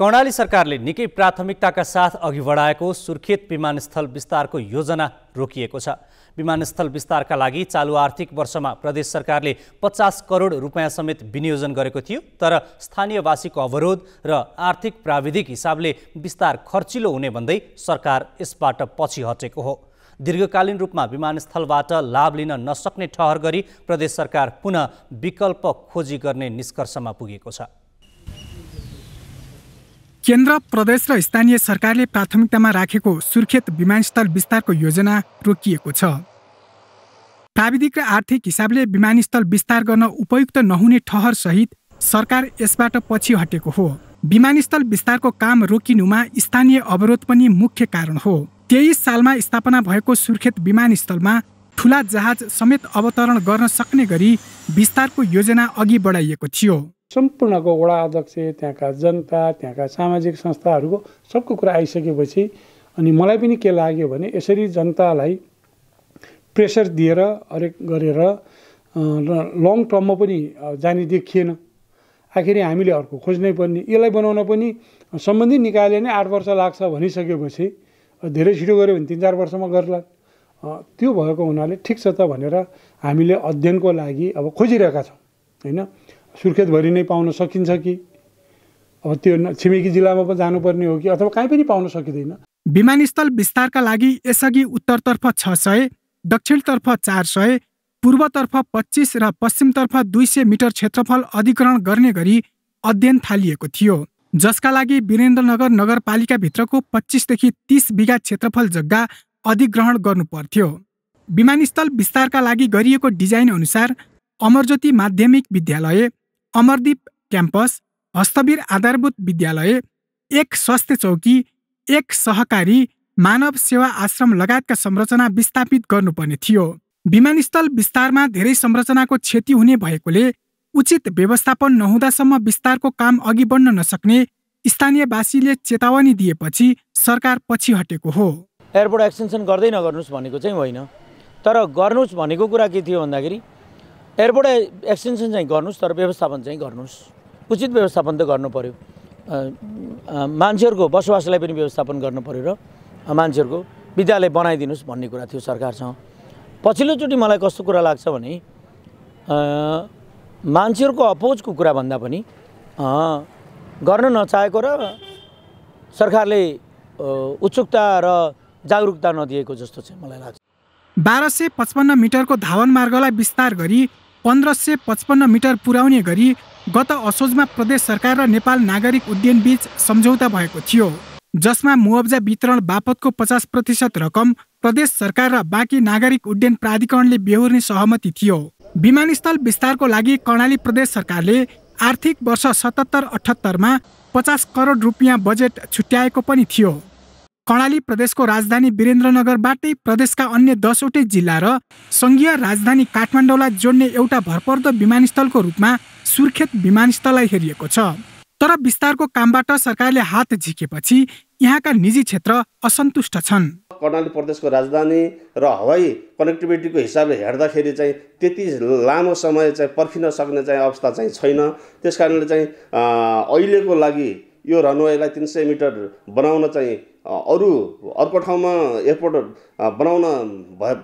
कर्णाली सरकारले निकै प्राथमिकताका साथ अघि बढाएको सुर्खेत विमानस्थल विस्तारको योजना रोकिएको छ विमानस्थल विस्तारका लागि चालु आर्थिक वर्षमा प्रदेश सरकारले पचास करोड रुपियाँ समेत विनियोजन गरेको थियो तर स्थानीयवासीको अवरोध र आर्थिक प्राविधिक हिसाबले विस्तार खर्चिलो हुने भन्दै सरकार यसबाट पछि हटेको हो दीर्घकालीन रूपमा विमानस्थलबाट लाभ लिन नसक्ने ठहर गरी प्रदेश सरकार पुनः विकल्प खोजी गर्ने निष्कर्षमा पुगेको छ केन्द्र प्रदेश र स्थानीय सरकारले प्राथमिकतामा राखेको सुर्खेत विमानस्थल विस्तारको योजना रोकिएको छ प्राविधिक र आर्थिक हिसाबले विमानस्थल विस्तार गर्न उपयुक्त नहुने ठहरसहित सरकार यसबाट पछि हटेको हो विमानस्थल विस्तारको काम रोकिनुमा स्थानीय अवरोध पनि मुख्य कारण हो तेइस सालमा स्थापना भएको सुर्खेत विमानस्थलमा ठुला जहाज समेत अवतरण गर्न सक्ने गरी विस्तारको योजना अघि बढाइएको थियो सम्पूर्णको वडा अध्यक्ष त्यहाँका जनता त्यहाँका सामाजिक संस्थाहरूको सबको कुरा आइसकेपछि अनि मलाई पनि के लाग्यो भने यसरी जनतालाई प्रेसर दिएर हरेक गरेर लङ टर्ममा पनि जाने देखिएन आखिर हामीले अर्को खोज्नै पर्ने यसलाई बनाउन पनि सम्बन्धित निकायले नै आठ वर्ष लाग्छ भनिसकेपछि धेरै छिटो गऱ्यो भने तिन चार वर्षमा गर्ला त्यो भएको हुनाले ठिक छ त भनेर हामीले अध्ययनको लागि अब खोजिरहेका छौँ होइन सुर्खेतभरि नै पाउन सकिन्छ कि अब त्यो छिमेकी जिल्लामा पनि जानुपर्ने हो कि अथवा कहीँ पनि पाउन सकिँदैन विमानस्थल विस्तारका लागि यसअघि उत्तरतर्फ छ सय दक्षिणतर्फ चार सय पूर्वतर्फ पच्चिस र पश्चिमतर्फ दुई सय मिटर क्षेत्रफल अधिग्रहण गर्ने गरी अध्ययन थालिएको थियो जसका लागि वीरेन्द्रनगर नगरपालिकाभित्रको पच्चिसदेखि तिस बिघा क्षेत्रफल जग्गा अधिग्रहण गर्नुपर्थ्यो विमानस्थल विस्तारका लागि गरिएको डिजाइन अनुसार अमरज्योति माध्यमिक विद्यालय अमरदीप क्याम्पस हस्तवीर आधारभूत विद्यालय एक स्वास्थ्य चौकी एक सहकारी मानव सेवा आश्रम लगायतका संरचना विस्थापित गर्नुपर्ने थियो विमानस्थल विस्तारमा धेरै संरचनाको क्षति हुने भएकोले उचित व्यवस्थापन नहुँदासम्म विस्तारको काम अघि बढ्न नसक्ने स्थानीयवासीले चेतावनी दिएपछि सरकार पछि हटेको हो एयरपोर्ट एक्सटेन्सन गर्दै नगर्नुहोस् भनेको चाहिँ होइन तर गर्नुहोस् भनेको कुरा के थियो भन्दाखेरि एयरपोर्ट एक्सटेन्सन चाहिँ गर्नुहोस् तर व्यवस्थापन चाहिँ गर्नुहोस् उचित व्यवस्थापन त गर्नु पऱ्यो मान्छेहरूको बसोबासलाई पनि व्यवस्थापन गर्नु पऱ्यो र मान्छेहरूको विद्यालय बनाइदिनुहोस् भन्ने कुरा थियो सरकारसँग पछिल्लोचोटि मलाई कस्तो कुरा लाग्छ भने मान्छेहरूको अपोजको कुरा भन्दा पनि गर्न नचाहेको र सरकारले उत्सुकता र जागरुकता नदिएको जस्तो चाहिँ मलाई लाग्छ बाह्र सय पचपन्न मिटरको धावन मार्गलाई विस्तार गरी पन्ध्र सय पचपन्न मिटर पुर्याउने गरी गत असोजमा प्रदेश सरकार र नेपाल नागरिक उड्डयनबीच सम्झौता भएको थियो जसमा मुआब्जा वितरण बापतको पचास प्रतिशत रकम प्रदेश सरकार र बाँकी नागरिक उड्डयन प्राधिकरणले बेहोर्ने सहमति थियो विमानस्थल विस्तारको लागि कर्णाली प्रदेश सरकारले आर्थिक वर्ष सतहत्तर अठहत्तरमा पचास करोड रुपियाँ बजेट छुट्याएको पनि थियो कर्णाली प्रदेशको राजधानी वीरेन्द्रनगरबाटै प्रदेशका अन्य दसवटै जिल्ला र सङ्घीय राजधानी काठमाडौँलाई जोड्ने एउटा भरपर्दो विमानस्थलको रूपमा सुर्खेत विमानस्थललाई हेरिएको छ तर विस्तारको कामबाट सरकारले हात झिकेपछि यहाँका निजी क्षेत्र असन्तुष्ट छन् कर्णाली प्रदेशको राजधानी र हवाई कनेक्टिभिटीको हिसाबले हेर्दाखेरि चाहिँ त्यति लामो समय चाहिँ पर्खिन सक्ने चाहिँ अवस्था चाहिँ छैन त्यस चाहिँ अहिलेको लागि यो रनवेलाई तिन सय मिटर बनाउन चाहिँ अरू अर्को ठाउँमा एयरपोर्ट बनाउन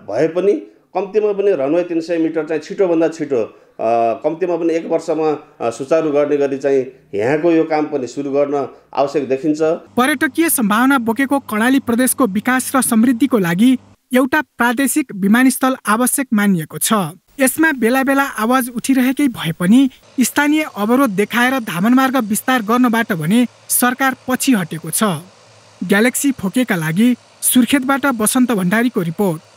भए पनि कम्तीमा पनि रनवे तिन सय मिटर चाहिँ छिटोभन्दा छिटो कम्तीमा पनि एक वर्षमा सुचारू गर्ने गरी चाहिँ यहाँको यो काम पनि सुरु गर्न आवश्यक देखिन्छ पर्यटकीय सम्भावना बोकेको कर्णाली प्रदेशको विकास र समृद्धिको लागि एउटा प्रादेशिक विमानस्थल आवश्यक मानिएको छ यसमा बेला बेला आवाज उठिरहेकै भए पनि स्थानीय अवरोध देखाएर धामनमार्ग विस्तार गर्नबाट भने सरकार पछि हटेको छ ग्यालेक्सी फोकेका लागि सुर्खेतबाट बसन्त भण्डारीको रिपोर्ट